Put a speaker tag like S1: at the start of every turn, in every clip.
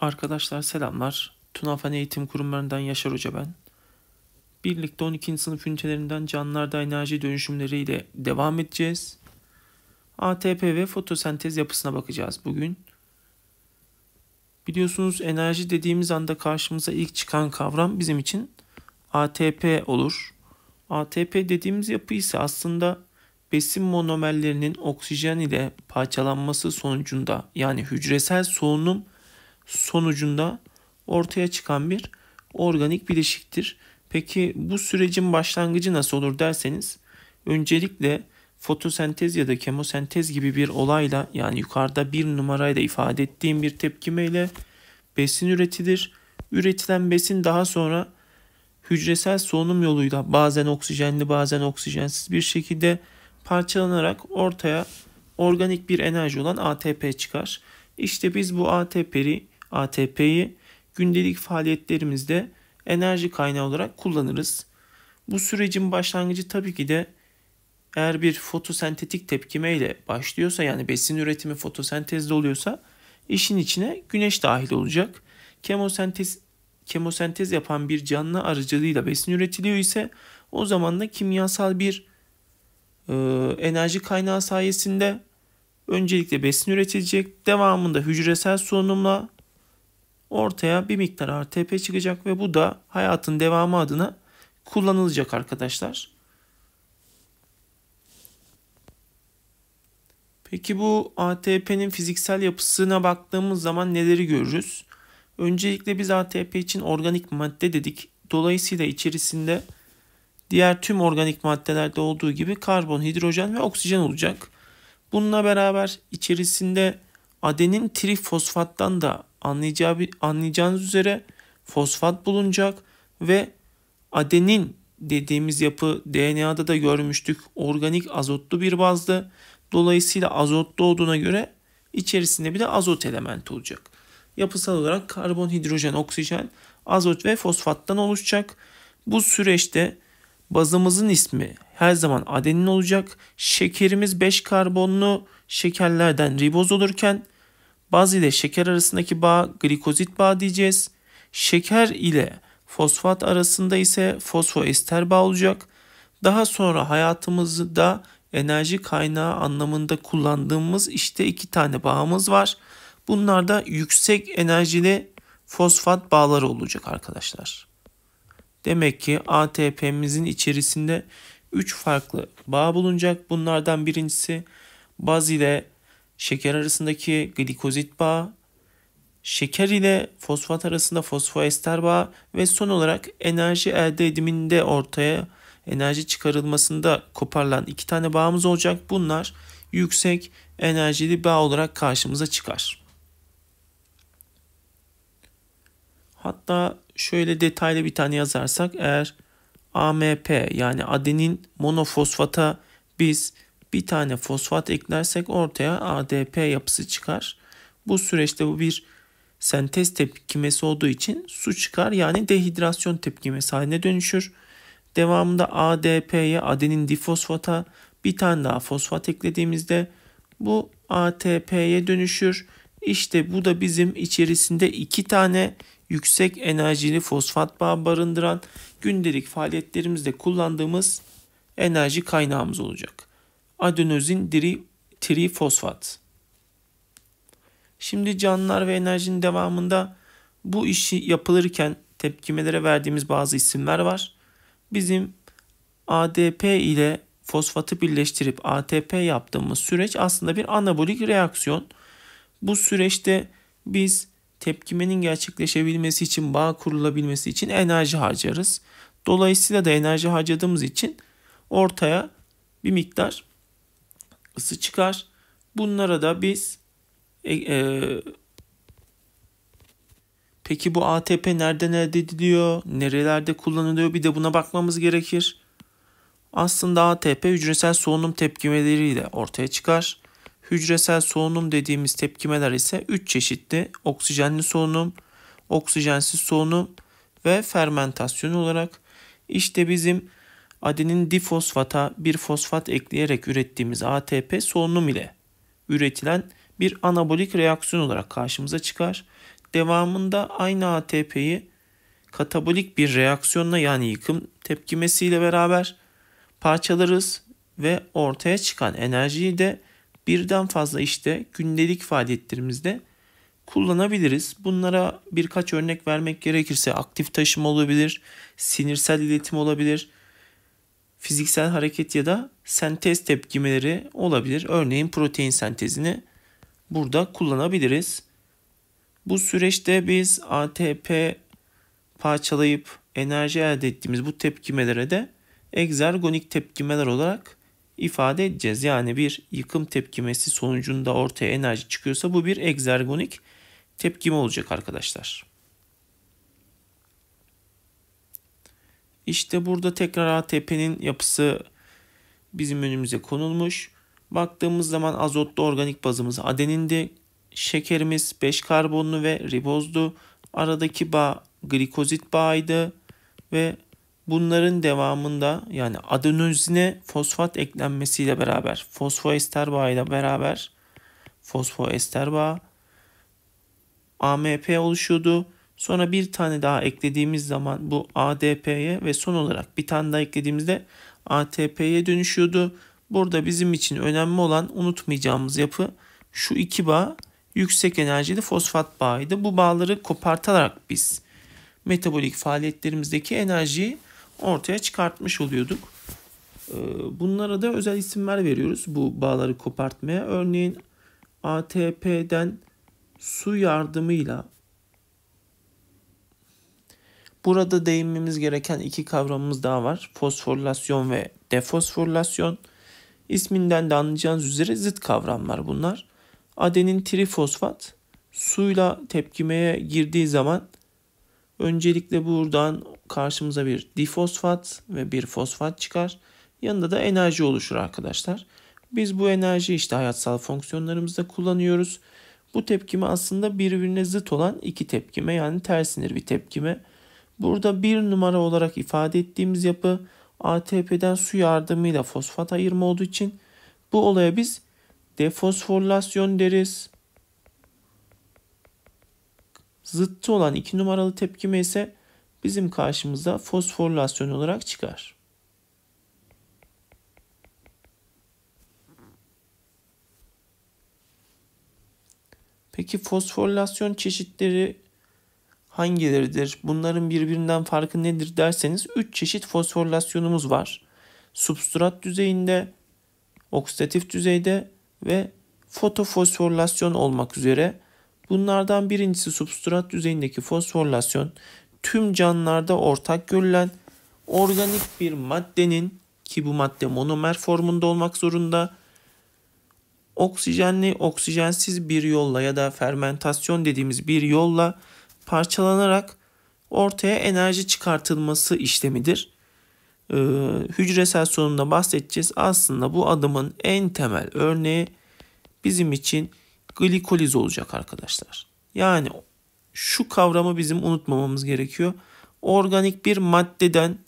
S1: Arkadaşlar selamlar. Tunafen Eğitim Kurumlarından Yaşar Hoca ben. Birlikte 12. sınıf ünitelerinden canlılarda enerji dönüşümleriyle devam edeceğiz. ATP ve fotosentez yapısına bakacağız bugün. Biliyorsunuz enerji dediğimiz anda karşımıza ilk çıkan kavram bizim için ATP olur. ATP dediğimiz yapı ise aslında besin monomerlerinin oksijen ile parçalanması sonucunda yani hücresel solunum sonucunda ortaya çıkan bir organik bileşiktir. Peki bu sürecin başlangıcı nasıl olur derseniz öncelikle fotosentez ya da kemosentez gibi bir olayla yani yukarıda bir numarayla ifade ettiğim bir tepkimeyle besin üretilir. Üretilen besin daha sonra hücresel solunum yoluyla bazen oksijenli bazen oksijensiz bir şekilde parçalanarak ortaya organik bir enerji olan ATP çıkar. İşte biz bu ATP'yi ATP'yi gündelik faaliyetlerimizde enerji kaynağı olarak kullanırız. Bu sürecin başlangıcı tabii ki de eğer bir fotosentetik tepkime ile başlıyorsa yani besin üretimi fotosentezde oluyorsa işin içine güneş dahil olacak. Kemosentez kemosentez yapan bir canlı aracılığıyla besin üretiliyor ise o zaman da kimyasal bir e, enerji kaynağı sayesinde öncelikle besin üretilecek, devamında hücresel solunumla ortaya bir miktar ATP çıkacak ve bu da hayatın devamı adına kullanılacak arkadaşlar. Peki bu ATP'nin fiziksel yapısına baktığımız zaman neleri görürüz? Öncelikle biz ATP için organik madde dedik. Dolayısıyla içerisinde diğer tüm organik maddelerde olduğu gibi karbon, hidrojen ve oksijen olacak. Bununla beraber içerisinde adenin trifosfattan da anlayacağı, anlayacağınız üzere fosfat bulunacak ve adenin dediğimiz yapı DNA'da da görmüştük. Organik azotlu bir bazdı. Dolayısıyla azotlu olduğuna göre içerisinde bir de azot elementi olacak. Yapısal olarak karbon, hidrojen, oksijen, azot ve fosfattan oluşacak. Bu süreçte bazımızın ismi her zaman adenin olacak. Şekerimiz 5 karbonlu şekerlerden riboz olurken Baz ile şeker arasındaki bağ glikozit bağ diyeceğiz. Şeker ile fosfat arasında ise fosfoester bağ olacak. Daha sonra hayatımızda enerji kaynağı anlamında kullandığımız işte iki tane bağımız var. Bunlar da yüksek enerjili fosfat bağları olacak arkadaşlar. Demek ki ATP'mizin içerisinde 3 farklı bağ bulunacak. Bunlardan birincisi baz ile şeker arasındaki glikozit bağ, şeker ile fosfat arasında fosfoester bağ ve son olarak enerji elde ediminde ortaya enerji çıkarılmasında koparılan iki tane bağımız olacak. Bunlar yüksek enerjili bağ olarak karşımıza çıkar. Hatta şöyle detaylı bir tane yazarsak eğer AMP yani adenin monofosfata biz bir tane fosfat eklersek ortaya ADP yapısı çıkar. Bu süreçte bu bir sentez tepkimesi olduğu için su çıkar yani dehidrasyon tepkimesi haline dönüşür. Devamında ADP'ye adenin difosfata bir tane daha fosfat eklediğimizde bu ATP'ye dönüşür. İşte bu da bizim içerisinde iki tane yüksek enerjili fosfat bağ barındıran gündelik faaliyetlerimizde kullandığımız enerji kaynağımız olacak adenozin diri, trifosfat. Şimdi canlılar ve enerjinin devamında bu işi yapılırken tepkimelere verdiğimiz bazı isimler var. Bizim ADP ile fosfatı birleştirip ATP yaptığımız süreç aslında bir anabolik reaksiyon. Bu süreçte biz tepkimenin gerçekleşebilmesi için, bağ kurulabilmesi için enerji harcarız. Dolayısıyla da enerji harcadığımız için ortaya bir miktar ısı çıkar. Bunlara da biz e, e, peki bu ATP nereden elde ediliyor? Nerelerde kullanılıyor? Bir de buna bakmamız gerekir. Aslında ATP hücresel solunum tepkimeleriyle ortaya çıkar. Hücresel solunum dediğimiz tepkimeler ise 3 çeşitli oksijenli solunum, oksijensiz solunum ve fermentasyon olarak İşte bizim adenin difosfata bir fosfat ekleyerek ürettiğimiz ATP solunum ile üretilen bir anabolik reaksiyon olarak karşımıza çıkar. Devamında aynı ATP'yi katabolik bir reaksiyonla yani yıkım tepkimesiyle beraber parçalarız ve ortaya çıkan enerjiyi de birden fazla işte gündelik faaliyetlerimizde kullanabiliriz. Bunlara birkaç örnek vermek gerekirse aktif taşıma olabilir, sinirsel iletim olabilir, fiziksel hareket ya da sentez tepkimeleri olabilir. Örneğin protein sentezini burada kullanabiliriz. Bu süreçte biz ATP parçalayıp enerji elde ettiğimiz bu tepkimelere de egzergonik tepkimeler olarak ifade edeceğiz. Yani bir yıkım tepkimesi sonucunda ortaya enerji çıkıyorsa bu bir egzergonik tepkime olacak arkadaşlar. İşte burada tekrar ATP'nin yapısı bizim önümüze konulmuş. Baktığımız zaman azotlu organik bazımız adenindi. Şekerimiz 5 karbonlu ve ribozdu. Aradaki bağ glikozit bağıydı ve bunların devamında yani adenozine fosfat eklenmesiyle beraber fosfoester bağıyla beraber fosfoester bağı AMP oluşuyordu Sonra bir tane daha eklediğimiz zaman bu ADP'ye ve son olarak bir tane daha eklediğimizde ATP'ye dönüşüyordu. Burada bizim için önemli olan unutmayacağımız yapı şu iki bağ yüksek enerjili fosfat bağıydı. Bu bağları kopartarak biz metabolik faaliyetlerimizdeki enerjiyi ortaya çıkartmış oluyorduk. Ee, bunlara da özel isimler veriyoruz bu bağları kopartmaya. Örneğin ATP'den su yardımıyla Burada değinmemiz gereken iki kavramımız daha var. Fosforilasyon ve defosforilasyon. İsminden de anlayacağınız üzere zıt kavramlar bunlar. Adenin trifosfat suyla tepkimeye girdiği zaman öncelikle buradan karşımıza bir difosfat ve bir fosfat çıkar. Yanında da enerji oluşur arkadaşlar. Biz bu enerji işte hayatsal fonksiyonlarımızda kullanıyoruz. Bu tepkime aslında birbirine zıt olan iki tepkime yani ters sinir bir tepkime. Burada bir numara olarak ifade ettiğimiz yapı ATP'den su yardımıyla fosfat ayırma olduğu için bu olaya biz defosforlasyon deriz. Zıttı olan iki numaralı tepkime ise bizim karşımıza fosforilasyon olarak çıkar. Peki fosforilasyon çeşitleri hangileridir? Bunların birbirinden farkı nedir derseniz 3 çeşit fosforilasyonumuz var. Substrat düzeyinde, oksidatif düzeyde ve fotofosforilasyon olmak üzere. Bunlardan birincisi substrat düzeyindeki fosforilasyon tüm canlılarda ortak görülen organik bir maddenin ki bu madde monomer formunda olmak zorunda oksijenli oksijensiz bir yolla ya da fermentasyon dediğimiz bir yolla parçalanarak ortaya enerji çıkartılması işlemidir. Ee, hücresel sonunda bahsedeceğiz. Aslında bu adımın en temel örneği bizim için glikoliz olacak arkadaşlar. Yani şu kavramı bizim unutmamamız gerekiyor. Organik bir maddeden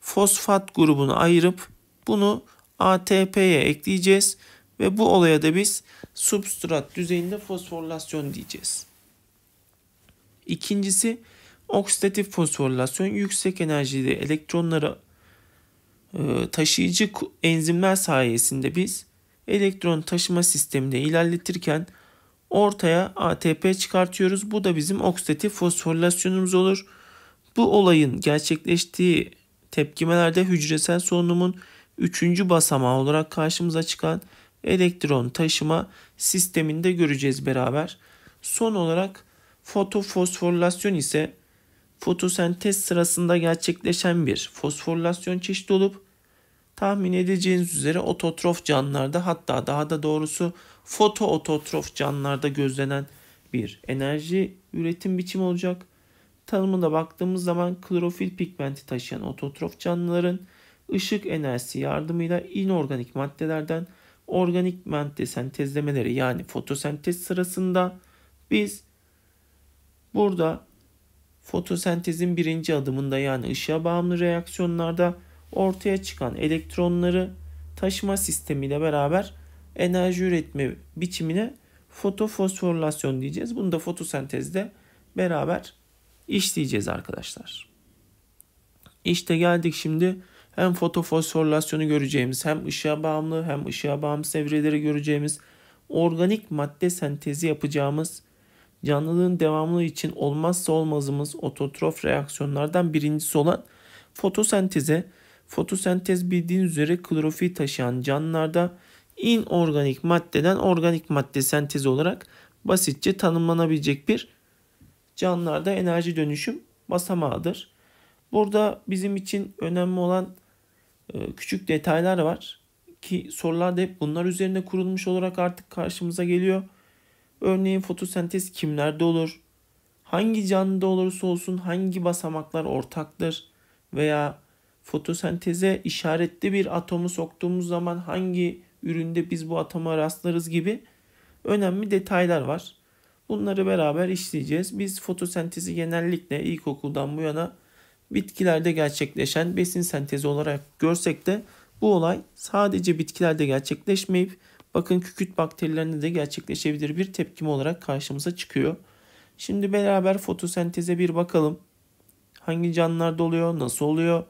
S1: fosfat grubunu ayırıp bunu ATP'ye ekleyeceğiz ve bu olaya da biz substrat düzeyinde fosforlasyon diyeceğiz. İkincisi oksidatif fosforilasyon yüksek enerjili elektronları e, taşıyıcı enzimler sayesinde biz elektron taşıma sistemini ilerletirken ortaya ATP çıkartıyoruz. Bu da bizim oksidatif fosforilasyonumuz olur. Bu olayın gerçekleştiği tepkimelerde hücresel solunumun 3. basamağı olarak karşımıza çıkan elektron taşıma sisteminde göreceğiz beraber. Son olarak Fotofosforilasyon ise fotosentez sırasında gerçekleşen bir fosforilasyon çeşidi olup tahmin edeceğiniz üzere ototrof canlılarda hatta daha da doğrusu fotoototrof canlılarda gözlenen bir enerji üretim biçimi olacak. Tanımına baktığımız zaman klorofil pigmenti taşıyan ototrof canlıların ışık enerjisi yardımıyla inorganik maddelerden organik madde sentezlemeleri yani fotosentez sırasında biz Burada fotosentezin birinci adımında yani ışığa bağımlı reaksiyonlarda ortaya çıkan elektronları taşıma sistemiyle beraber enerji üretme biçimine fotofosforilasyon diyeceğiz. Bunu da fotosentezde beraber işleyeceğiz arkadaşlar. İşte geldik şimdi hem fotofosforilasyonu göreceğimiz hem ışığa bağımlı hem ışığa bağımsız evreleri göreceğimiz organik madde sentezi yapacağımız canlılığın devamlılığı için olmazsa olmazımız ototrof reaksiyonlardan birincisi olan fotosenteze, fotosentez bildiğiniz üzere klorofil taşıyan canlılarda inorganik maddeden organik madde sentezi olarak basitçe tanımlanabilecek bir canlılarda enerji dönüşüm basamağıdır. Burada bizim için önemli olan e, küçük detaylar var ki sorular da hep bunlar üzerine kurulmuş olarak artık karşımıza geliyor. Örneğin fotosentez kimlerde olur? Hangi canlıda olursa olsun hangi basamaklar ortaktır? Veya fotosenteze işaretli bir atomu soktuğumuz zaman hangi üründe biz bu atoma rastlarız gibi önemli detaylar var. Bunları beraber işleyeceğiz. Biz fotosentezi genellikle ilkokuldan bu yana bitkilerde gerçekleşen besin sentezi olarak görsek de bu olay sadece bitkilerde gerçekleşmeyip Bakın kükürt bakterilerinde de gerçekleşebilir bir tepkim olarak karşımıza çıkıyor. Şimdi beraber fotosenteze bir bakalım. Hangi canlılarda oluyor, nasıl oluyor?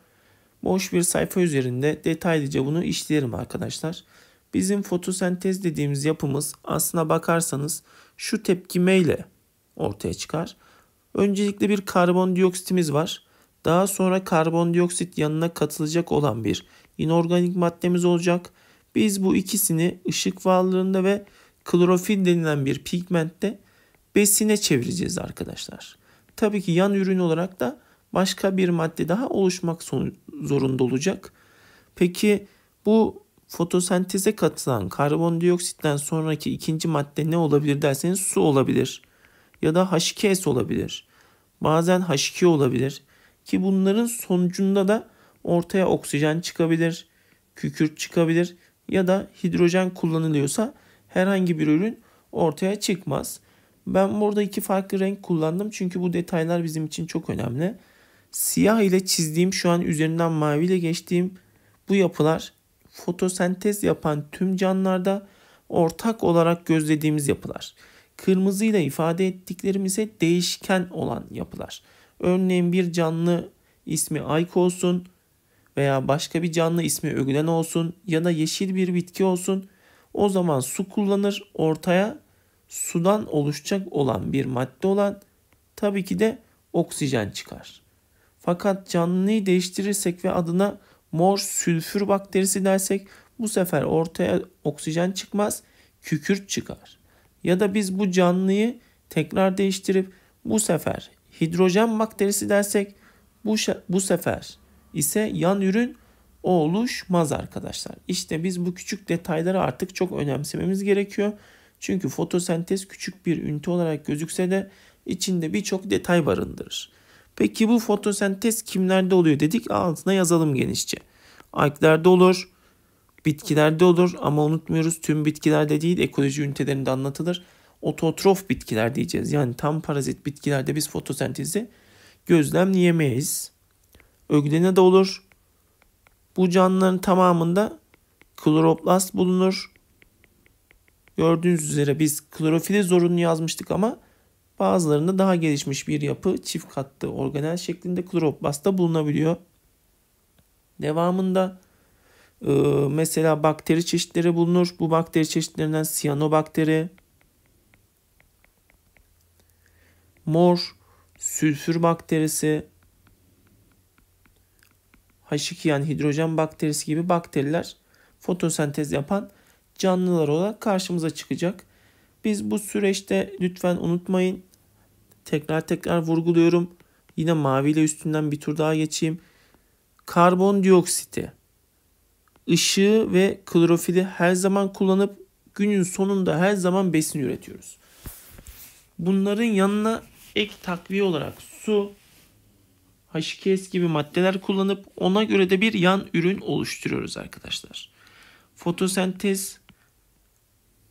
S1: Boş bir sayfa üzerinde detaylıca bunu işleyelim arkadaşlar. Bizim fotosentez dediğimiz yapımız aslına bakarsanız şu tepkimeyle ortaya çıkar. Öncelikle bir karbondioksitimiz var. Daha sonra karbondioksit yanına katılacak olan bir inorganik maddemiz olacak biz bu ikisini ışık varlığında ve klorofil denilen bir pigmentte besine çevireceğiz arkadaşlar. Tabii ki yan ürün olarak da başka bir madde daha oluşmak zorunda olacak. Peki bu fotosenteze katılan karbondioksitten sonraki ikinci madde ne olabilir derseniz su olabilir. Ya da H2S olabilir. Bazen H2 olabilir. Ki bunların sonucunda da ortaya oksijen çıkabilir, kükürt çıkabilir ya da hidrojen kullanılıyorsa herhangi bir ürün ortaya çıkmaz. Ben burada iki farklı renk kullandım çünkü bu detaylar bizim için çok önemli. Siyah ile çizdiğim şu an üzerinden mavi ile geçtiğim bu yapılar fotosentez yapan tüm canlılarda ortak olarak gözlediğimiz yapılar. Kırmızıyla ifade ettiklerimize değişken olan yapılar. Örneğin bir canlı ismi Ayko olsun veya başka bir canlı ismi ögülen olsun ya da yeşil bir bitki olsun o zaman su kullanır ortaya sudan oluşacak olan bir madde olan tabii ki de oksijen çıkar. Fakat canlıyı değiştirirsek ve adına mor sülfür bakterisi dersek bu sefer ortaya oksijen çıkmaz, kükürt çıkar. Ya da biz bu canlıyı tekrar değiştirip bu sefer hidrojen bakterisi dersek bu, bu sefer ise yan ürün oluşmaz arkadaşlar. İşte biz bu küçük detayları artık çok önemsememiz gerekiyor. Çünkü fotosentez küçük bir ünite olarak gözükse de içinde birçok detay barındırır. Peki bu fotosentez kimlerde oluyor dedik altına yazalım genişçe. Alglerde olur, bitkilerde olur ama unutmuyoruz tüm bitkilerde değil ekoloji ünitelerinde anlatılır. Ototrof bitkiler diyeceğiz. Yani tam parazit bitkilerde biz fotosentezi gözlemleyemeyiz öglene de olur. Bu canlıların tamamında kloroplast bulunur. Gördüğünüz üzere biz klorofili zorunlu yazmıştık ama bazılarında daha gelişmiş bir yapı çift katlı organel şeklinde kloroplastta bulunabiliyor. Devamında e, mesela bakteri çeşitleri bulunur. Bu bakteri çeşitlerinden siyanobakteri, mor sülfür bakterisi, h yani hidrojen bakterisi gibi bakteriler fotosentez yapan canlılar olarak karşımıza çıkacak. Biz bu süreçte lütfen unutmayın. Tekrar tekrar vurguluyorum. Yine maviyle üstünden bir tur daha geçeyim. Karbondioksiti, ışığı ve klorofili her zaman kullanıp günün sonunda her zaman besin üretiyoruz. Bunların yanına ek takviye olarak su, h gibi maddeler kullanıp ona göre de bir yan ürün oluşturuyoruz arkadaşlar. Fotosentez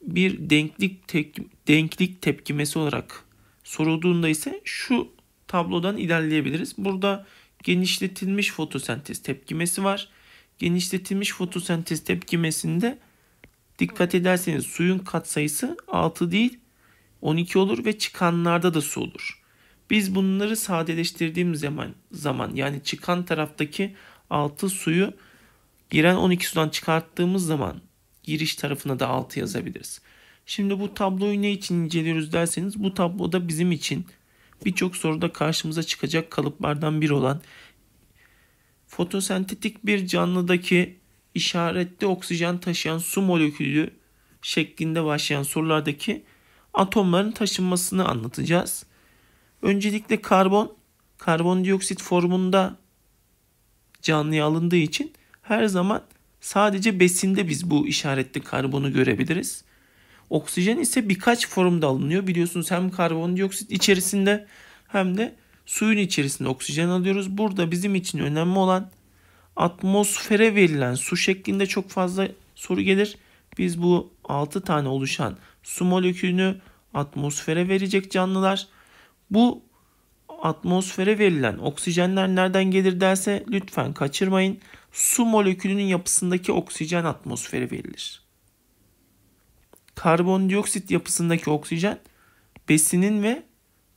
S1: bir denklik tek, denklik tepkimesi olarak sorulduğunda ise şu tablodan ilerleyebiliriz. Burada genişletilmiş fotosentez tepkimesi var. Genişletilmiş fotosentez tepkimesinde dikkat ederseniz suyun katsayısı 6 değil 12 olur ve çıkanlarda da su olur. Biz bunları sadeleştirdiğimiz zaman, zaman yani çıkan taraftaki 6 suyu giren 12 sudan çıkarttığımız zaman giriş tarafına da 6 yazabiliriz. Şimdi bu tabloyu ne için inceliyoruz derseniz bu tabloda bizim için birçok soruda karşımıza çıkacak kalıplardan biri olan fotosentetik bir canlıdaki işaretli oksijen taşıyan su molekülü şeklinde başlayan sorulardaki atomların taşınmasını anlatacağız. Öncelikle karbon karbondioksit formunda canlıya alındığı için her zaman sadece besinde biz bu işaretli karbonu görebiliriz. Oksijen ise birkaç formda alınıyor. Biliyorsunuz hem karbondioksit içerisinde hem de suyun içerisinde oksijen alıyoruz. Burada bizim için önemli olan atmosfere verilen su şeklinde çok fazla soru gelir. Biz bu 6 tane oluşan su molekülünü atmosfere verecek canlılar bu atmosfere verilen oksijenler nereden gelir derse lütfen kaçırmayın. Su molekülünün yapısındaki oksijen atmosfere verilir. Karbondioksit yapısındaki oksijen besinin ve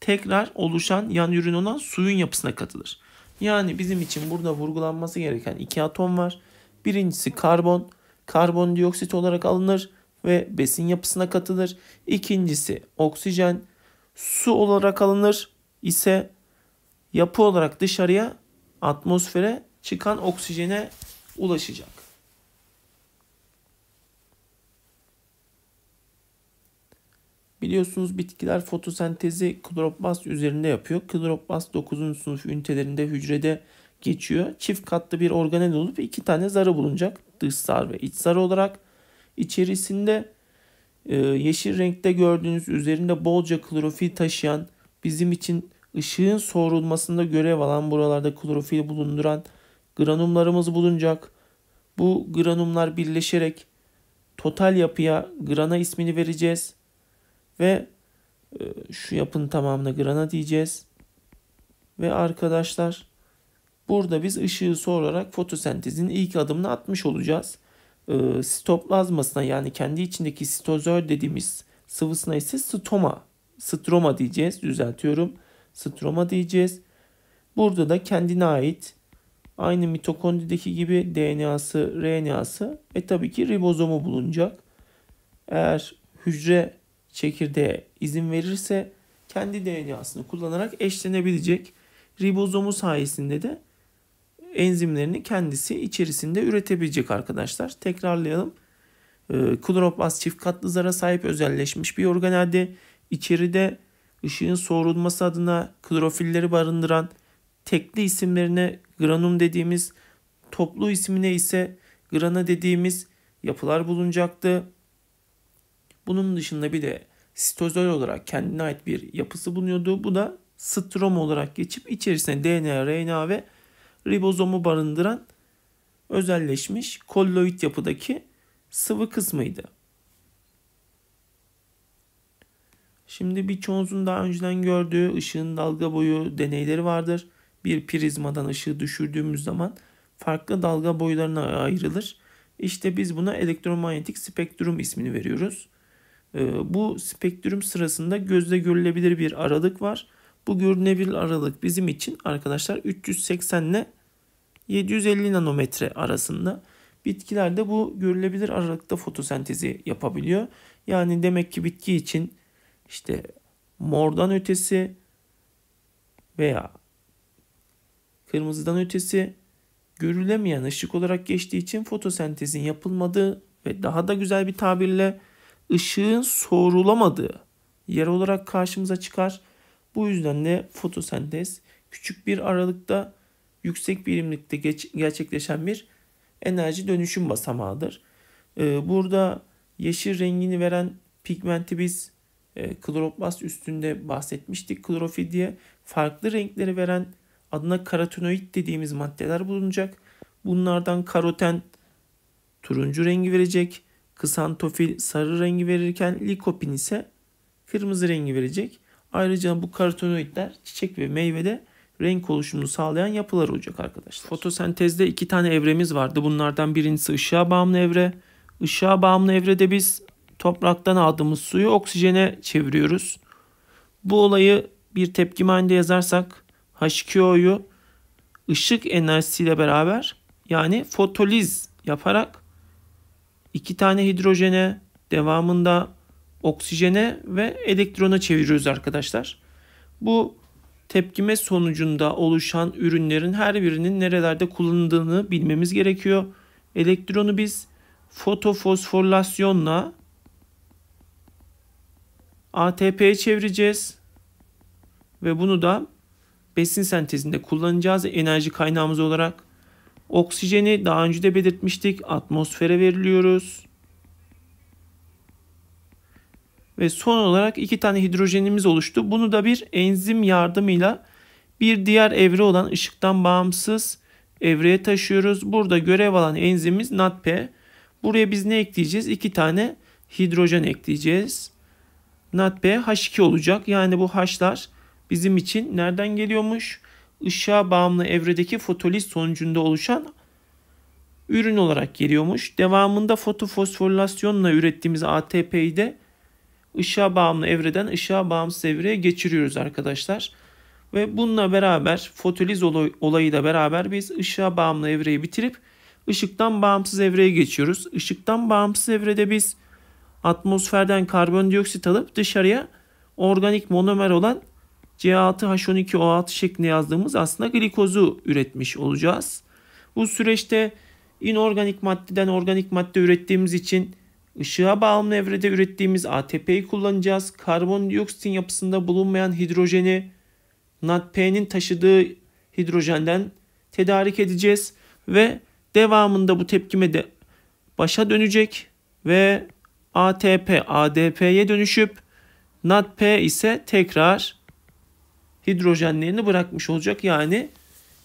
S1: tekrar oluşan yan ürün olan suyun yapısına katılır. Yani bizim için burada vurgulanması gereken iki atom var. Birincisi karbon, karbondioksit olarak alınır ve besin yapısına katılır. İkincisi oksijen, Su olarak alınır ise yapı olarak dışarıya atmosfere çıkan oksijene ulaşacak. Biliyorsunuz bitkiler fotosentezi kloroplast üzerinde yapıyor. Kloroplast 9. sınıf ünitelerinde hücrede geçiyor. Çift katlı bir organel olup iki tane zarı bulunacak. Dış zar ve iç zar olarak. içerisinde ee, yeşil renkte gördüğünüz üzerinde bolca klorofil taşıyan bizim için ışığın sorulmasında görev alan buralarda klorofil bulunduran granumlarımız bulunacak. Bu granumlar birleşerek total yapıya grana ismini vereceğiz ve e, şu yapın tamamına grana diyeceğiz. Ve arkadaşlar burada biz ışığı sorarak fotosentezin ilk adımını atmış olacağız. E, sitoplazmasına yani kendi içindeki sitozör dediğimiz sıvısına ise stoma, stroma diyeceğiz. Düzeltiyorum. Stroma diyeceğiz. Burada da kendine ait aynı mitokondrideki gibi DNA'sı, RNA'sı ve tabii ki ribozomu bulunacak. Eğer hücre çekirdeğe izin verirse kendi DNA'sını kullanarak eşlenebilecek. Ribozomu sayesinde de enzimlerini kendisi içerisinde üretebilecek arkadaşlar. Tekrarlayalım. Ee, kloroplast çift katlı zara sahip özelleşmiş bir organelde içeride ışığın soğurulması adına klorofilleri barındıran tekli isimlerine granum dediğimiz toplu ismine ise grana dediğimiz yapılar bulunacaktı. Bunun dışında bir de sitozol olarak kendine ait bir yapısı bulunuyordu. Bu da strom olarak geçip içerisine DNA, RNA ve ribozomu barındıran özelleşmiş kolloid yapıdaki sıvı kısmıydı. Şimdi birçoğunuzun daha önceden gördüğü ışığın dalga boyu deneyleri vardır. Bir prizmadan ışığı düşürdüğümüz zaman farklı dalga boylarına ayrılır. İşte biz buna elektromanyetik spektrum ismini veriyoruz. Ee, bu spektrum sırasında gözle görülebilir bir aralık var. Bu görünebilir aralık bizim için arkadaşlar 380 ile 750 nanometre arasında. Bitkiler de bu görülebilir aralıkta fotosentezi yapabiliyor. Yani demek ki bitki için işte mordan ötesi veya kırmızıdan ötesi görülemeyen ışık olarak geçtiği için fotosentezin yapılmadığı ve daha da güzel bir tabirle ışığın sorulamadığı yer olarak karşımıza çıkar. Bu yüzden de fotosentez küçük bir aralıkta yüksek birimlikte geç, gerçekleşen bir enerji dönüşüm basamağıdır. Ee, burada yeşil rengini veren pigmenti biz e, kloroplast üstünde bahsetmiştik klorofil diye. Farklı renkleri veren adına karotenoid dediğimiz maddeler bulunacak. Bunlardan karoten turuncu rengi verecek. Kısantofil sarı rengi verirken likopin ise kırmızı rengi verecek. Ayrıca bu karotenoidler çiçek ve meyvede renk oluşumunu sağlayan yapılar olacak arkadaşlar. Fotosentezde iki tane evremiz vardı. Bunlardan birincisi ışığa bağımlı evre. Işığa bağımlı evrede biz topraktan aldığımız suyu oksijene çeviriyoruz. Bu olayı bir tepkim halinde yazarsak H2O'yu ışık enerjisiyle beraber yani fotoliz yaparak iki tane hidrojene devamında oksijene ve elektrona çeviriyoruz arkadaşlar. Bu tepkime sonucunda oluşan ürünlerin her birinin nerelerde kullanıldığını bilmemiz gerekiyor. Elektronu biz fotofosforlasyonla ATP'ye çevireceğiz ve bunu da besin sentezinde kullanacağız enerji kaynağımız olarak. Oksijeni daha önce de belirtmiştik atmosfere veriliyoruz. Ve son olarak iki tane hidrojenimiz oluştu. Bunu da bir enzim yardımıyla bir diğer evre olan ışıktan bağımsız evreye taşıyoruz. Burada görev alan enzimimiz NADP. Buraya biz ne ekleyeceğiz? İki tane hidrojen ekleyeceğiz. NADP H2 olacak. Yani bu H'lar bizim için nereden geliyormuş? Işığa bağımlı evredeki fotoliz sonucunda oluşan ürün olarak geliyormuş. Devamında fotofosforilasyonla ürettiğimiz ATP'yi de ışığa bağımlı evreden ışığa bağımsız evreye geçiriyoruz arkadaşlar. Ve bununla beraber fotoliz olayı da beraber biz ışığa bağımlı evreyi bitirip ışıktan bağımsız evreye geçiyoruz. Işıktan bağımsız evrede biz atmosferden karbondioksit alıp dışarıya organik monomer olan C6H12O6 şeklinde yazdığımız aslında glikozu üretmiş olacağız. Bu süreçte inorganik maddeden organik madde ürettiğimiz için Işığa bağımlı evrede ürettiğimiz ATP'yi kullanacağız. Karbondioksitin yapısında bulunmayan hidrojeni NADP'nin taşıdığı hidrojenden tedarik edeceğiz ve devamında bu tepkime de başa dönecek ve ATP ADP'ye dönüşüp NADP ise tekrar hidrojenlerini bırakmış olacak. Yani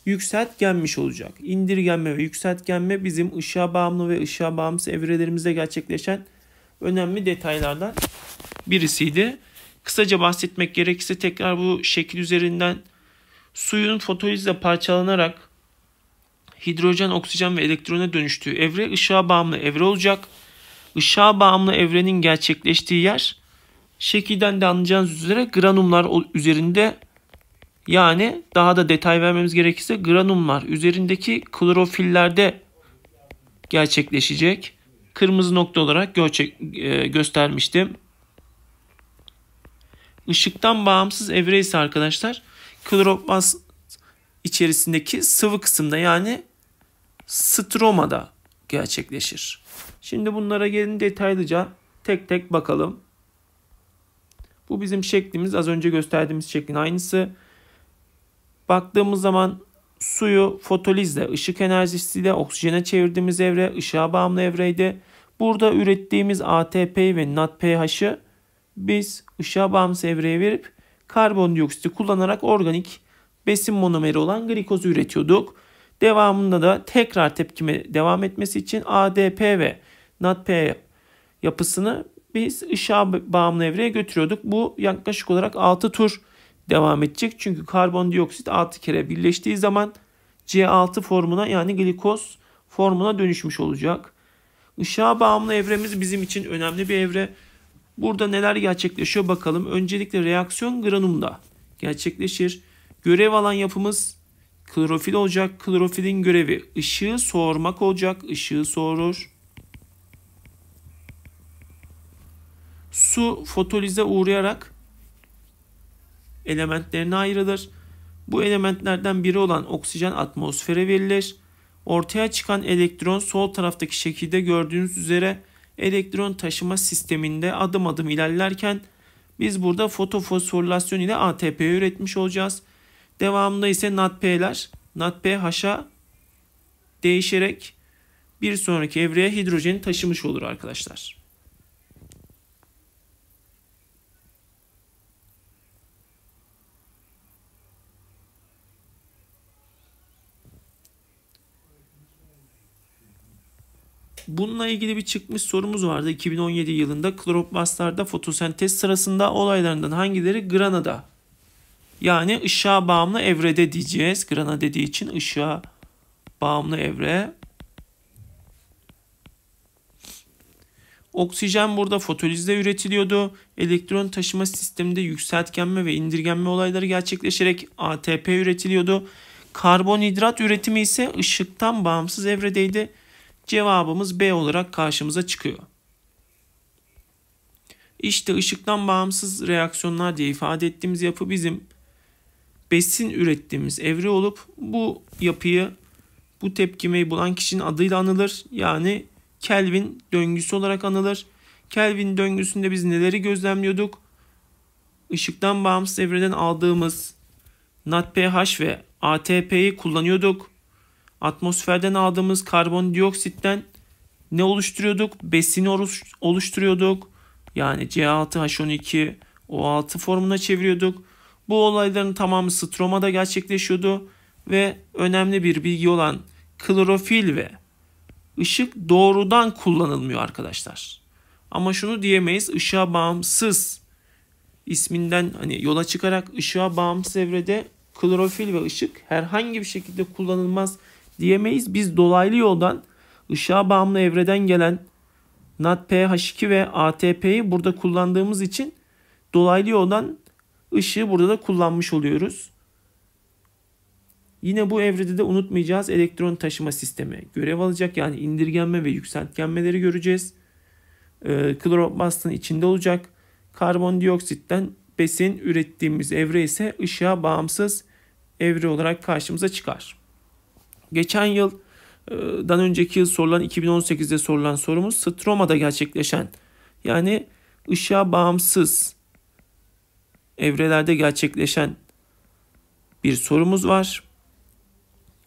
S1: yükseltgenmiş olacak. İndirgenme ve yükseltgenme bizim ışığa bağımlı ve ışığa bağımsız evrelerimizde gerçekleşen önemli detaylardan birisiydi. Kısaca bahsetmek gerekirse tekrar bu şekil üzerinden suyun fotolizle parçalanarak hidrojen, oksijen ve elektrona dönüştüğü evre ışığa bağımlı evre olacak. Işığa bağımlı evrenin gerçekleştiği yer şekilden de anlayacağınız üzere granumlar üzerinde yani daha da detay vermemiz gerekirse granumlar üzerindeki klorofillerde gerçekleşecek. Kırmızı nokta olarak göçek, e, göstermiştim. Işıktan bağımsız evre ise arkadaşlar kloroplast içerisindeki sıvı kısımda yani stromada gerçekleşir. Şimdi bunlara gelin detaylıca tek tek bakalım. Bu bizim şeklimiz az önce gösterdiğimiz şeklin aynısı. Baktığımız zaman suyu fotolizle, ışık enerjisiyle oksijene çevirdiğimiz evre ışığa bağımlı evreydi. Burada ürettiğimiz ATP ve NADPH'ı biz ışığa bağımsız evreye verip karbondioksiti kullanarak organik besin monomeri olan glikozu üretiyorduk. Devamında da tekrar tepkime devam etmesi için ADP ve NADP yapısını biz ışığa bağımlı evreye götürüyorduk. Bu yaklaşık olarak 6 tur devam edecek. Çünkü karbondioksit 6 kere birleştiği zaman C6 formuna yani glikoz formuna dönüşmüş olacak. Işığa bağımlı evremiz bizim için önemli bir evre. Burada neler gerçekleşiyor bakalım. Öncelikle reaksiyon granumda gerçekleşir. Görev alan yapımız klorofil olacak. Klorofilin görevi ışığı soğurmak olacak. Işığı soğurur. Su fotolize uğrayarak elementlerine ayrılır. Bu elementlerden biri olan oksijen atmosfere verilir. Ortaya çıkan elektron sol taraftaki şekilde gördüğünüz üzere elektron taşıma sisteminde adım adım ilerlerken biz burada fotofosforilasyon ile ATP üretmiş olacağız. Devamında ise NADP'ler NADP haşa değişerek bir sonraki evreye hidrojeni taşımış olur arkadaşlar. Bununla ilgili bir çıkmış sorumuz vardı 2017 yılında kloroplastlarda fotosentez sırasında olaylarından hangileri granada yani ışığa bağımlı evrede diyeceğiz. Grana dediği için ışığa bağımlı evre. Oksijen burada fotolizde üretiliyordu. Elektron taşıma sisteminde yükseltgenme ve indirgenme olayları gerçekleşerek ATP üretiliyordu. Karbonhidrat üretimi ise ışıktan bağımsız evredeydi. Cevabımız B olarak karşımıza çıkıyor. İşte ışıktan bağımsız reaksiyonlar diye ifade ettiğimiz yapı bizim besin ürettiğimiz evre olup bu yapıyı bu tepkimeyi bulan kişinin adıyla anılır. Yani Kelvin döngüsü olarak anılır. Kelvin döngüsünde biz neleri gözlemliyorduk? Işıktan bağımsız evreden aldığımız NADPH ve ATP'yi kullanıyorduk atmosferden aldığımız karbondioksitten ne oluşturuyorduk? Besini oluşturuyorduk. Yani C6H12 O6 formuna çeviriyorduk. Bu olayların tamamı stromada gerçekleşiyordu ve önemli bir bilgi olan klorofil ve ışık doğrudan kullanılmıyor arkadaşlar. Ama şunu diyemeyiz ışığa bağımsız isminden hani yola çıkarak ışığa bağımsız evrede klorofil ve ışık herhangi bir şekilde kullanılmaz diyemeyiz. Biz dolaylı yoldan ışığa bağımlı evreden gelen NADPH2 ve ATP'yi burada kullandığımız için dolaylı yoldan ışığı burada da kullanmış oluyoruz. Yine bu evrede de unutmayacağız elektron taşıma sistemi görev alacak. Yani indirgenme ve yükseltgenmeleri göreceğiz. Ee, kloroplastın içinde olacak. Karbondioksitten besin ürettiğimiz evre ise ışığa bağımsız evre olarak karşımıza çıkar geçen yıl e, dan önceki yıl sorulan 2018'de sorulan sorumuz stromada gerçekleşen yani ışığa bağımsız evrelerde gerçekleşen bir sorumuz var.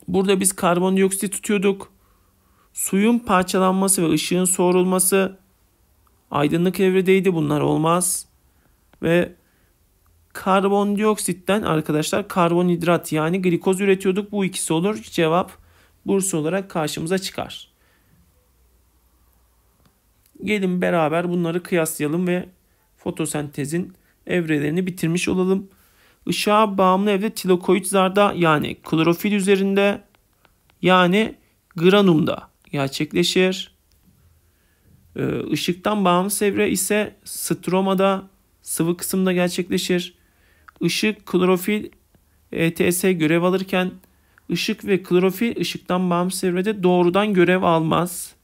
S1: Burada biz karbondioksit tutuyorduk. Suyun parçalanması ve ışığın soğurulması aydınlık evredeydi. Bunlar olmaz. Ve Karbondioksitten arkadaşlar karbonhidrat yani glikoz üretiyorduk. Bu ikisi olur. Cevap Bursa olarak karşımıza çıkar. Gelin beraber bunları kıyaslayalım ve fotosentezin evrelerini bitirmiş olalım. Işığa bağımlı evde tilokoid zarda yani klorofil üzerinde yani granumda gerçekleşir. Işıktan ee, bağımlı evre ise stromada sıvı kısımda gerçekleşir. Işık, klorofil, ETS görev alırken ışık ve klorofil ışıktan bağımsız evrede doğrudan görev almaz.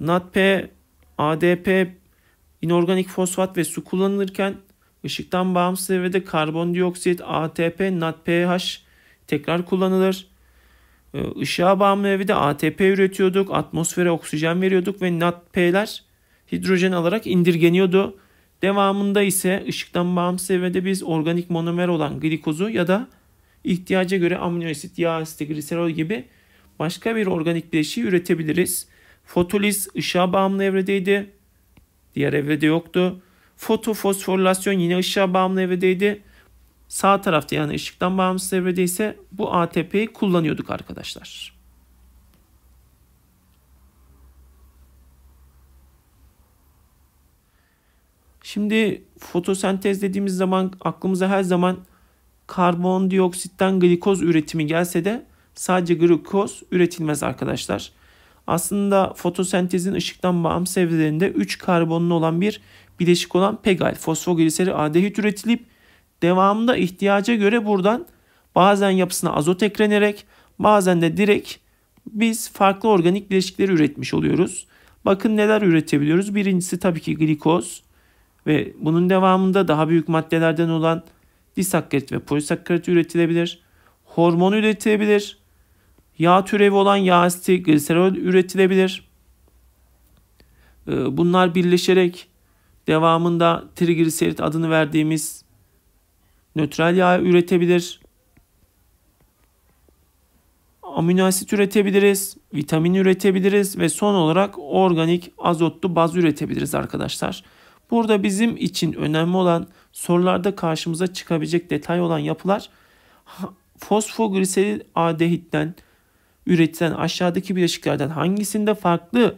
S1: NADP, ADP, inorganik fosfat ve su kullanılırken ışıktan bağımsız evrede karbondioksit, ATP, NADPH tekrar kullanılır. Işığa e, bağımlı evrede ATP üretiyorduk, atmosfere oksijen veriyorduk ve NADP'ler hidrojen alarak indirgeniyordu. Devamında ise ışıktan bağımsız evrede biz organik monomer olan glikozu ya da ihtiyaca göre amino asit, yağ asidi, gliserol gibi başka bir organik bileşiği üretebiliriz. Fotoliz ışığa bağımlı evredeydi. Diğer evrede yoktu. Fotofosforilasyon yine ışığa bağımlı evredeydi. Sağ tarafta yani ışıktan bağımsız evrede ise bu ATP'yi kullanıyorduk arkadaşlar. Şimdi fotosentez dediğimiz zaman aklımıza her zaman karbondioksitten glikoz üretimi gelse de sadece glikoz üretilmez arkadaşlar. Aslında fotosentezin ışıktan bağımsız evrelerinde 3 karbonlu olan bir bileşik olan pegal fosfogliseri aldehit üretilip devamında ihtiyaca göre buradan bazen yapısına azot eklenerek bazen de direkt biz farklı organik bileşikleri üretmiş oluyoruz. Bakın neler üretebiliyoruz. Birincisi tabii ki glikoz ve bunun devamında daha büyük maddelerden olan disakkarit ve polisakkarit üretilebilir. Hormon üretilebilir. Yağ türevi olan yağ asidi, gliserol üretilebilir. Ee, bunlar birleşerek devamında trigliserit adını verdiğimiz nötral yağ üretebilir. Amino asit üretebiliriz, vitamin üretebiliriz ve son olarak organik azotlu baz üretebiliriz arkadaşlar. Burada bizim için önemli olan sorularda karşımıza çıkabilecek detay olan yapılar fosfogliseril adehitten üretilen aşağıdaki bileşiklerden hangisinde farklı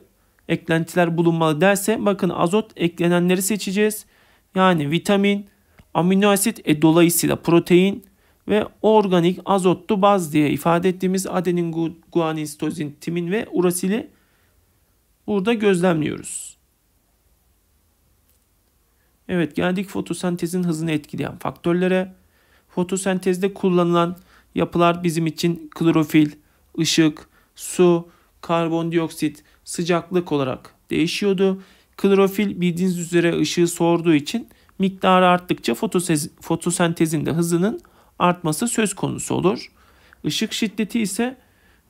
S1: eklentiler bulunmalı derse bakın azot eklenenleri seçeceğiz. Yani vitamin, amino asit e dolayısıyla protein ve organik azotlu baz diye ifade ettiğimiz adenin, guanin, sitozin, timin ve urasili burada gözlemliyoruz. Evet geldik fotosentezin hızını etkileyen faktörlere. Fotosentezde kullanılan yapılar bizim için klorofil, ışık, su, karbondioksit, sıcaklık olarak değişiyordu. Klorofil bildiğiniz üzere ışığı sorduğu için miktarı arttıkça fotosentezin de hızının artması söz konusu olur. Işık şiddeti ise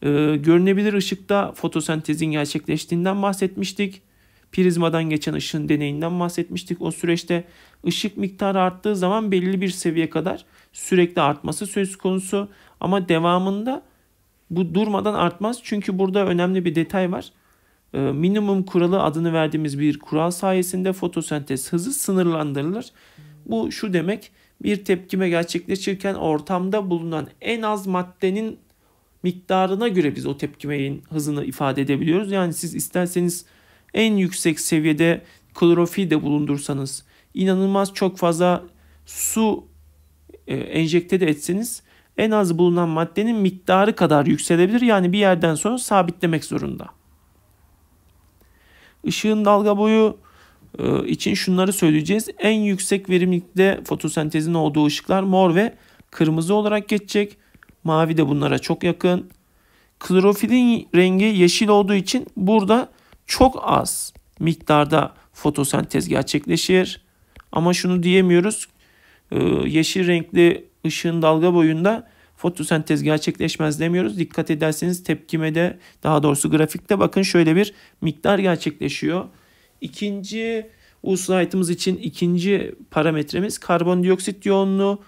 S1: e, görünebilir ışıkta fotosentezin gerçekleştiğinden bahsetmiştik. Prizmadan geçen ışığın deneyinden bahsetmiştik. O süreçte ışık miktarı arttığı zaman belli bir seviye kadar sürekli artması söz konusu ama devamında bu durmadan artmaz. Çünkü burada önemli bir detay var. Ee, minimum kuralı adını verdiğimiz bir kural sayesinde fotosentez hızı sınırlandırılır. Bu şu demek bir tepkime gerçekleşirken ortamda bulunan en az maddenin miktarına göre biz o tepkimeyin hızını ifade edebiliyoruz. Yani siz isterseniz en yüksek seviyede klorofil de bulundursanız, inanılmaz çok fazla su e, enjekte de etseniz en az bulunan maddenin miktarı kadar yükselebilir. Yani bir yerden sonra sabitlemek zorunda. Işığın dalga boyu e, için şunları söyleyeceğiz. En yüksek verimlilikte fotosentezin olduğu ışıklar mor ve kırmızı olarak geçecek. Mavi de bunlara çok yakın. Klorofilin rengi yeşil olduğu için burada çok az miktarda fotosentez gerçekleşir. Ama şunu diyemiyoruz. Ee, yeşil renkli ışığın dalga boyunda fotosentez gerçekleşmez demiyoruz. Dikkat ederseniz tepkimede daha doğrusu grafikte bakın şöyle bir miktar gerçekleşiyor. İkinci uluslararası için ikinci parametremiz karbondioksit yoğunluğu.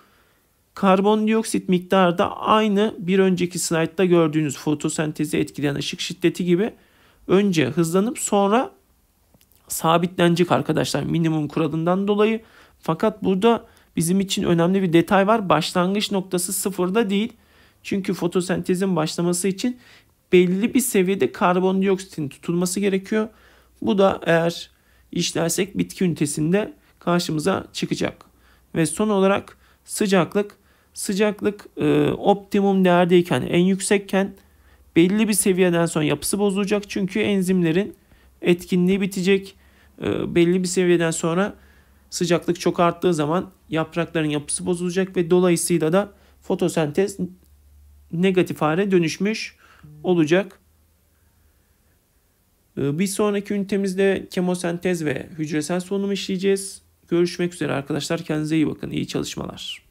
S1: Karbondioksit miktarı da aynı bir önceki slaytta gördüğünüz fotosentezi etkileyen ışık şiddeti gibi önce hızlanıp sonra sabitlenecek arkadaşlar minimum kuralından dolayı. Fakat burada bizim için önemli bir detay var. Başlangıç noktası sıfırda değil. Çünkü fotosentezin başlaması için belli bir seviyede karbondioksitin tutulması gerekiyor. Bu da eğer işlersek bitki ünitesinde karşımıza çıkacak. Ve son olarak sıcaklık. Sıcaklık e, optimum değerdeyken en yüksekken belli bir seviyeden sonra yapısı bozulacak. Çünkü enzimlerin etkinliği bitecek. Ee, belli bir seviyeden sonra sıcaklık çok arttığı zaman yaprakların yapısı bozulacak ve dolayısıyla da fotosentez negatif hale dönüşmüş olacak. Ee, bir sonraki ünitemizde kemosentez ve hücresel solunum işleyeceğiz. Görüşmek üzere arkadaşlar. Kendinize iyi bakın. İyi çalışmalar.